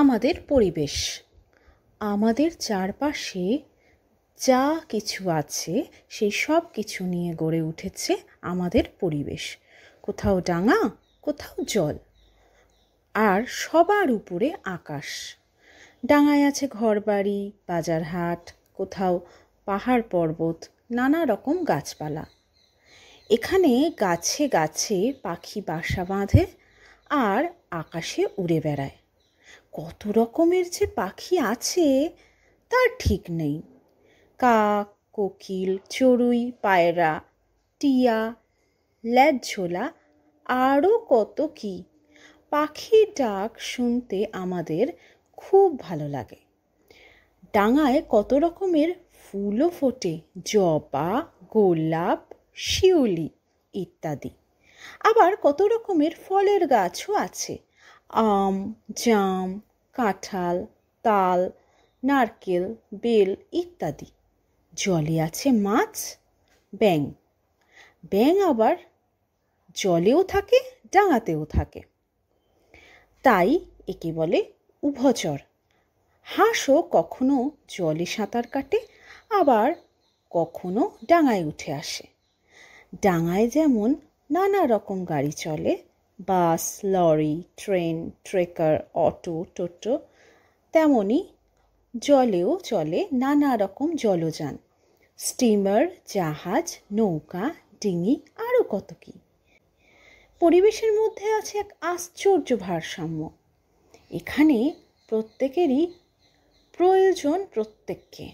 আমাদের পরিবেশ আমাদের চারপাশে যা কিছু আছে সেই সব কিছু নিয়ে গড়ে উঠেছে আমাদের পরিবেশ কোথাও ডাঙা কোথাও জল আর সবার উপরে আকাশ ডাঙায় আছে ঘরবাড়ি বাজারহাট কোথাও পাহাড় পর্বত নানা রকম গাছপালা এখানে গাছে গাছে পাখি বাসা বাঁধে আর আকাশে উড়ে বেড়ায় কত রকমের যে পাখি আছে তার ঠিক নেই কাক কোকিল চড়ুই পায়রা টিয়া ল্যাজঝোলা আরও কত কি পাখির ডাক শুনতে আমাদের খুব ভালো লাগে ডাঙায় কত রকমের ফুলও ফোটে জবা গোলাপ শিউলি ইত্যাদি আবার কত রকমের ফলের গাছও আছে আম জাম কাঁঠাল তাল নারকেল বেল ইত্যাদি জলে আছে মাছ ব্যাং ব্যাং আবার জলেও থাকে ডাঙাতেও থাকে তাই একে বলে উভচর হাঁসও কখনো জলে সাঁতার কাটে আবার কখনো ডাঙায় উঠে আসে ডাঙায় যেমন নানা রকম গাড়ি চলে bus lorry train trekker auto টোটো তেমনই জলেও চলে নানা রকম জলযান স্টিমার জাহাজ নৌকা ডিঙি আরও কত কী পরিবেশের মধ্যে আছে এক আশ্চর্য ভারসাম্য এখানে প্রত্যেকেরই প্রয়োজন প্রত্যেককে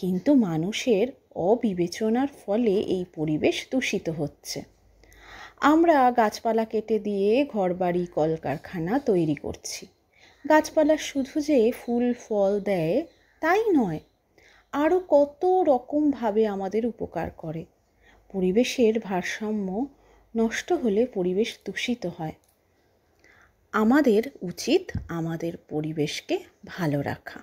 কিন্তু মানুষের অবিবেচনার ফলে এই পরিবেশ দূষিত হচ্ছে আমরা গাছপালা কেটে দিয়ে ঘরবাড়ি কলকারখানা তৈরি করছি গাছপালা শুধু যে ফুল ফল দেয় তাই নয় আরও কত রকমভাবে আমাদের উপকার করে পরিবেশের ভারসাম্য নষ্ট হলে পরিবেশ দূষিত হয় আমাদের উচিত আমাদের পরিবেশকে ভালো রাখা